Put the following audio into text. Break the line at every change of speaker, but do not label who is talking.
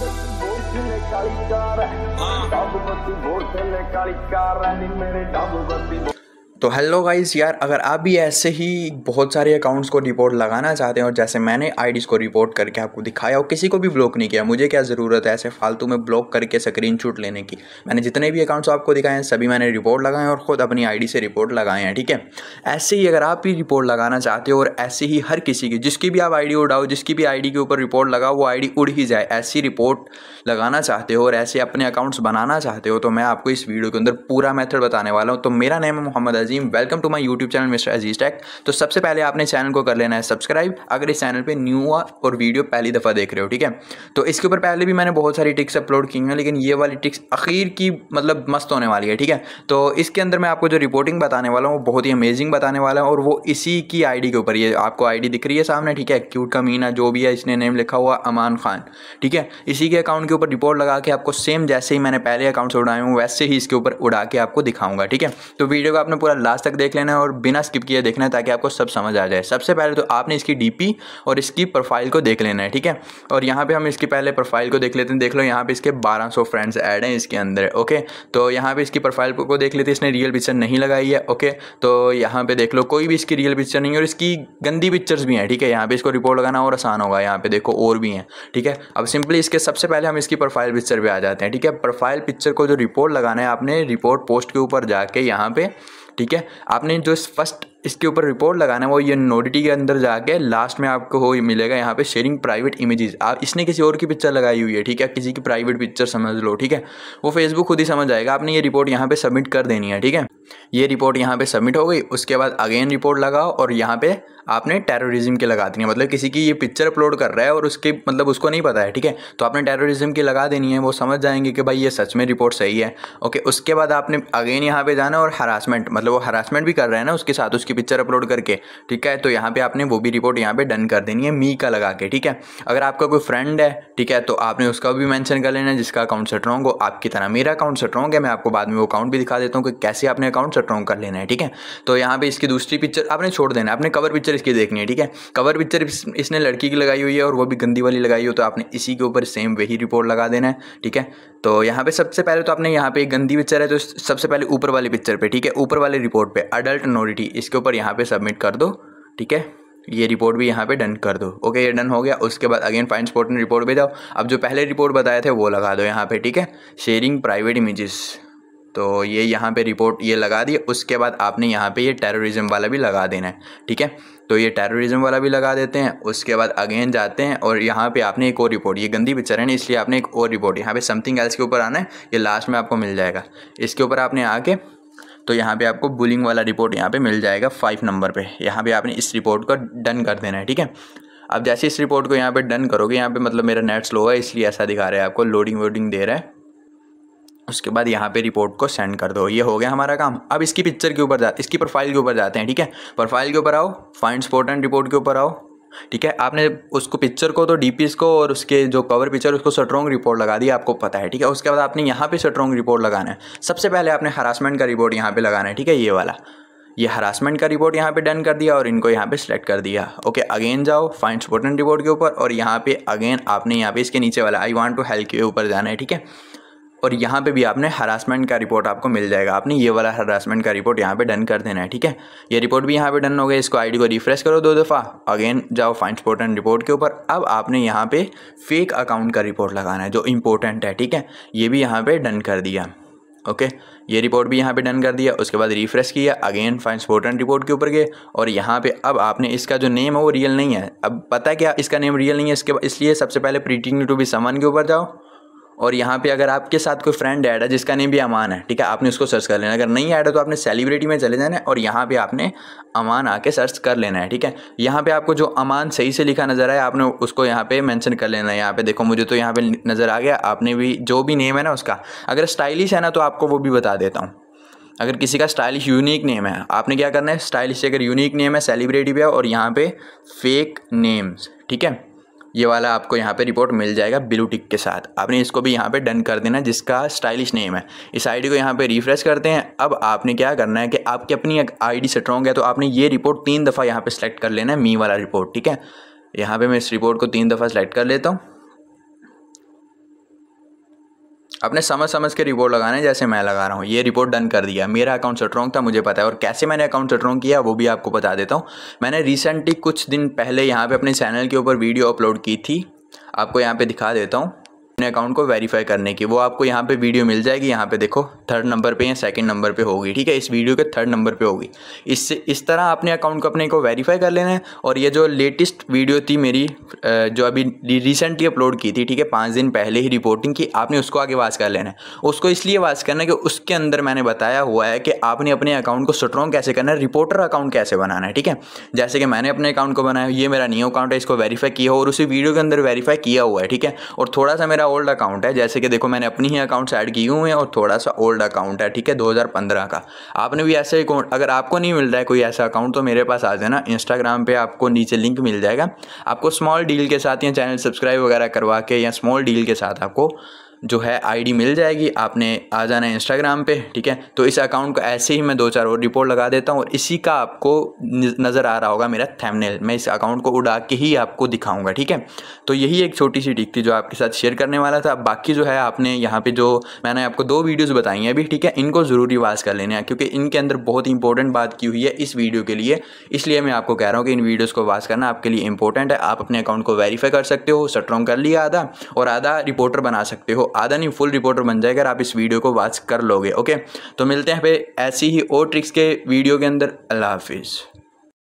काली car है डाबू बत्ती भोर से ले काली कार है मेरे डाबू बत्ती तो हेलो गाइस यार अगर आप भी ऐसे ही बहुत सारे अकाउंट्स को रिपोर्ट लगाना चाहते हैं और जैसे मैंने आई को रिपोर्ट करके आपको दिखाया और किसी को भी ब्लॉक नहीं किया मुझे क्या ज़रूरत है ऐसे फालतू में ब्लॉक करके शूट लेने की मैंने जितने भी अकाउंट्स आपको दिखाए हैं सभी मैंने रिपोर्ट लगाए और ख़ुद अपनी आई से रिपोर्ट लगाए हैं ठीक है ऐसे ही अगर आप भी रिपोर्ट लगाना चाहते हो और ऐसे ही हर किसी की जिसकी भी आप आई उड़ाओ जिसकी भी आई के ऊपर रिपोर्ट लगाओ वो आई उड़ ही जाए ऐसी रिपोर्ट लगाना चाहते हो और ऐसे अपने अकाउंट्स बनाना चाहते हो तो मैं आपको इस वीडियो के अंदर पूरा मैथड बताने वाला हूँ तो मेरा नेम है Mohammad Azeem Azeem welcome to my YouTube channel mister Aziz tech तो सबसे पहले आपने चैनल को कर लेना है सब्सक्राइब अगर इस चैनल पे न्यू हुआ और वीडियो पहली दफ़ा देख रहे हो ठीक है तो इसके ऊपर पहले भी मैंने बहुत सारी टिक्स अपलोड की हैं लेकिन ये वाली टिक्स अखीर की मतलब मस्त होने वाली है ठीक है तो इसके अंदर मैं आपको जो रिपोर्टिंग बताने वाला हूँ वो बहुत ही अमेजिंग बताने वाला हूँ और वो इसी की आई के ऊपर ये आपको आई दिख रही है सामने ठीक है क्यूट का मीना जो भी है इसने नेम लिखा हुआ अमान खान ठीक है इसी के अकाउंट के ऊपर रिपोर्ट लगा के आपको सेम जैसे ही मैंने पहले अकाउंट से उड़ाए हूँ वैसे ही इसके ऊपर उड़ा के आपको दिखाऊंगा ठीक है तो वीडियो को आपने पूरा बार लास्ट तक देख लेना है और बिना स्किप किए देखना है ताकि आपको सब समझ आ जाए सबसे पहले तो आपने इसकी डीपी और इसकी प्रोफाइल को देख लेना है ठीक है और यहाँ पे हम इसकी पहले प्रोफाइल को देख लेते हैं देख लो यहाँ पे इसके 1200 फ्रेंड्स ऐड हैं इसके अंदर ओके तो यहाँ पर इसकी प्रोफाइल को देख लेते इसने रियल पिक्चर नहीं लगाई है ओके तो यहाँ पर देख लो कोई भी इसकी रियल पिक्चर नहीं है और इसकी गंदी पिक्चर्स भी हैं ठीक है यहाँ पर इसको रिपोर्ट लगाना और आसान होगा यहाँ पर देखो और भी हैं ठीक है अब सिंपली इसके सबसे पहले हम इसकी प्रोफाइल पिक्चर पर आ जाते हैं ठीक है प्रोफाइल पिक्चर को जो रिपोर्ट लगाना है आपने रिपोर्ट पोस्ट के ऊपर जाके यहाँ पे ठीक है आपने जो फर्स्ट इसके ऊपर रिपोर्ट लगाना है वो ये नोडिटी के अंदर जाके लास्ट में आपको हो मिलेगा यहाँ पे शेयरिंग प्राइवेट इमेजेस आप इसने किसी और की पिक्चर लगाई हुई है ठीक है किसी की प्राइवेट पिक्चर समझ लो ठीक है वो फेसबुक खुद ही समझ जाएगा आपने ये रिपोर्ट यहाँ पे सबमिट कर देनी है ठीक है ये रिपोर्ट यहाँ पे सबमिट हो गई उसके बाद अगेन रिपोर्ट लगाओ और यहाँ पे आपने टेररिज्म की लगा देनी है मतलब किसी की ये पिक्चर अपलोड कर रहा है और उसके मतलब उसको नहीं पता है ठीक है तो आपने टेररिज्म की लगा देनी है वो समझ जाएंगे कि भाई ये सच में रिपोर्ट सही है ओके उसके बाद आपने अगेन यहाँ पे जाना और हरासमेंट मतलब वो हरासमेंट भी कर रहे हैं ना उसके साथ उसकी पिक्चर अपलोड करके ठीक है तो यहाँ पे आपने वो भी रिपोर्ट यहाँ पे डन कर देनी है मी का लगा के ठीक है अगर आपका कोई फ्रेंड है ठीक है तो आपने उसका भी मैंशन कर लेना जिसका अकाउंट सेट रहा हो आपकी तरह मेरा अकाउंट सेट है मैं आपको बाद में वो अकाउंट भी दिखा देता हूँ कि कैसे आपने अकाउंट सेट रॉन्ग कर लेना है ठीक है तो यहाँ पे इसकी दूसरी पिक्चर आपने छोड़ देना आपने कवर पिक्चर इसकी देखनी है ठीक है कवर पिक्चर इसने लड़की की लगाई हुई है और वो भी गंदी वाली लगाई हो तो आपने इसी के ऊपर सेम वही रिपोर्ट लगा देना है ठीक है तो यहाँ पे सबसे पहले तो आपने यहाँ पे गंदी पिक्चर है तो सबसे पहले ऊपर वाली पिक्चर पे ठीक है ऊपर वाली रिपोर्ट पे अडल्ट नोडिटी इसके इसके ऊपर यहाँ पे सबमिट कर दो ठीक है ये रिपोर्ट भी यहाँ पे डन कर दो ओके ये डन हो गया उसके बाद अगेन फाइन स्पोर्ट में रिपोर्ट भेजाओ अब जो पहले रिपोर्ट बताए थे वो लगा दो यहाँ पे ठीक है शेयरिंग प्राइवेट इमेजेस तो ये यहाँ पे रिपोर्ट ये लगा दिए उसके बाद आपने यहाँ पे ये टेररिज्म वाला भी लगा देना है ठीक है तो ये टेररिज्म वाला भी लगा देते हैं उसके बाद अगेन जाते हैं और यहाँ पे आपने एक और रिपोर्ट ये गंदी पिक्चर है ना इसलिए आपने एक और रिपोर्ट यहाँ पे समथिंग एल्स के ऊपर आना है ये लास्ट में आपको मिल जाएगा इसके ऊपर आपने आके तो यहाँ पे आपको बुलिंग वाला रिपोर्ट यहाँ पे मिल जाएगा फाइव नंबर पे यहाँ पे आपने इस रिपोर्ट को डन कर देना है ठीक है अब जैसे इस रिपोर्ट को यहाँ पे डन करोगे यहाँ पे मतलब मेरा नेट स्लो है इसलिए ऐसा दिखा रहा है आपको लोडिंग वोडिंग दे रहा है उसके बाद यहाँ पे रिपोर्ट को सेंड कर दो ये हो गया हमारा काम अब इसकी पिक्चर के ऊपर जा इसकी प्रोफाइल के ऊपर जाते हैं ठीक है प्रोफाइल के ऊपर आओ फाइंड स्पोर्ट एंड रिपोर्ट के ऊपर आओ ठीक है आपने उसको पिक्चर को तो डी को और उसके जो कवर पिक्चर उसको स्ट्रॉन्ग रिपोर्ट लगा दी आपको पता है ठीक है उसके बाद आपने यहाँ पे स्ट्रॉन्ग रिपोर्ट लगाना है सबसे पहले आपने हरासमेंट का रिपोर्ट यहाँ पे लगाना है ठीक है ये वाला ये हरासमेंट का रिपोर्ट यहाँ पे डन कर दिया और इनको यहाँ पे सिलेक्ट कर दिया ओके अगेन जाओ फाइन सपोर्टेंट रिपोर्ट के ऊपर और यहाँ पे अगेन आपने यहाँ पे इसके नीचे वाला आई वांट टू हेल्प के ऊपर जाना है ठीक है और यहाँ पे भी आपने हरासमेंट का रिपोर्ट आपको मिल जाएगा आपने ये वाला हरासमेंट का रिपोर्ट यहाँ पे डन कर देना है ठीक है ये रिपोर्ट भी यहाँ पे डन हो गया इसको आईडी को रिफ्रेश करो दो दफ़ा अगेन जाओ फाइंड स्पोर्टेंट रिपोर्ट के ऊपर अब आपने यहाँ पे फेक अकाउंट का रिपोर्ट लगाना है जो इंपॉर्टेंट है ठीक है ये भी यहाँ पर डन कर दिया ओके ये रिपोर्ट भी यहाँ पर डन कर दिया उसके बाद रिफ्रेश किया अगेन फाइन स्पोर्टेंट रिपोर्ट के ऊपर गए और यहाँ पर अब आपने इसका जो नेम है वो रियल नहीं है अब पता है क्या इसका नेम रियल नहीं है इसके इसलिए सबसे पहले प्रीटिंग टू बी समन के ऊपर जाओ और यहाँ पे अगर आपके साथ कोई फ्रेंड ऐड है जिसका नेम भी अमान है ठीक है आपने उसको सर्च कर लेना अगर नहीं ऐड है तो आपने सेलिब्रिटी में चले जाना है और यहाँ पे आपने अमान आके सर्च कर लेना है ठीक है यहाँ पे आपको जो अमान सही से लिखा नज़र आया आपने उसको यहाँ पे मेंशन कर लेना है यहाँ पे देखो मुझे तो यहाँ पर नज़र आ गया आपने भी जो भी नेम है ना उसका अगर स्टाइलिश है ना तो आपको वो भी बता देता हूँ अगर किसी का स्टाइलिश यूनिक नेम है आपने क्या करना है स्टाइलिश अगर यूनिक नेम है सेलिब्रिटी पर और यहाँ पर फेक नेम्स ठीक है ये वाला आपको यहाँ पे रिपोर्ट मिल जाएगा ब्लू टिक के साथ आपने इसको भी यहाँ पे डन कर देना जिसका स्टाइलिश नेम है इस आईडी को यहाँ पे रिफ्रेश करते हैं अब आपने क्या करना है कि आपकी अपनी आईडी स्ट्रॉन्ग है तो आपने ये रिपोर्ट तीन दफ़ा यहाँ पर सेलेक्ट कर लेना है मी वाला रिपोर्ट ठीक है यहाँ पर मैं इस रिपोर्ट को तीन दफ़ा सेलेक्ट कर लेता हूँ अपने समझ समझ के रिपोर्ट लगाना है जैसे मैं लगा रहा हूँ ये रिपोर्ट डन कर दिया मेरा अकाउंट स्ट्रॉन्ग था मुझे पता है और कैसे मैंने अकाउंट स्ट्रॉन्ग किया वो भी आपको बता देता हूँ मैंने रिसेंटली कुछ दिन पहले यहाँ पे अपने चैनल के ऊपर वीडियो अपलोड की थी आपको यहाँ पे दिखा देता हूँ अपने अकाउंट को वेरीफाई करने की वो आपको यहाँ पे वीडियो मिल जाएगी यहाँ पे देखो थर्ड नंबर पे या सेकंड नंबर पे होगी ठीक है इस वीडियो के थर्ड नंबर पे होगी इससे इस तरह अपने अकाउंट को अपने को वेरीफाई कर लेना है और ये जो लेटेस्ट वीडियो थी मेरी जो अभी रिसेंटली अपलोड की थी ठीक है पाँच दिन पहले ही रिपोर्टिंग की आपने उसको आगे वाच कर लेना है उसको इसलिए वाच करना है कि उसके अंदर मैंने बताया हुआ है कि आपने अपने अकाउंट को स्ट्रॉन्ग कैसे करना है रिपोर्टर अकाउंट कैसे बनाना है ठीक है जैसे कि मैंने अपने अकाउंट को बनाया ये मेरा न्यू अकाउंट है इसको वेरीफाई किया और उसी वीडियो के अंदर वेरीफाई किया हुआ है ठीक है और थोड़ा सा मेरा मेरा ओल्ड अकाउंट है जैसे कि देखो मैंने अपनी ही अकाउंट्स ऐड किए हुए हैं और थोड़ा सा ओल्ड अकाउंट है ठीक है 2015 का आपने भी ऐसे अकाउंट अगर आपको नहीं मिल रहा है कोई ऐसा अकाउंट तो मेरे पास आ जाना इंस्टाग्राम पे आपको नीचे लिंक मिल जाएगा आपको स्मॉल डील के साथ या चैनल सब्सक्राइब वगैरह करवा के या स्मॉल डील के साथ आपको जो है आईडी मिल जाएगी आपने आ जाना है इंस्टाग्राम पे ठीक है तो इस अकाउंट को ऐसे ही मैं दो चार और रिपोर्ट लगा देता हूँ और इसी का आपको नज़र आ रहा होगा मेरा थैमनेल मैं इस अकाउंट को उड़ा के ही आपको दिखाऊंगा ठीक है तो यही एक छोटी सी टिक थी जो आपके साथ शेयर करने वाला था बाकी जो है आपने यहाँ पर जो मैंने आपको दो वीडियोज़ बताई हैं अभी ठीक है इनको ज़रूर रिवाज कर लेने हैं क्योंकि इनके अंदर बहुत इंपॉर्टेंट बात की हुई है इस वीडियो के लिए इसलिए मैं आपको कह रहा हूँ कि इन वीडियोज़ को वाज करना आपके लिए इंपॉर्टेंट है आप अपने अकाउंट को वेरीफाई कर सकते हो स्ट्रॉन्ग कर लिया आधा और आधा रिपोर्टर बना सकते हो आधा नहीं फुल रिपोर्टर बन जाएगा आप इस वीडियो को वॉच कर लोगे ओके तो मिलते हैं फिर ऐसी ही और ट्रिक्स के वीडियो के अंदर अल्लाह हाफिज़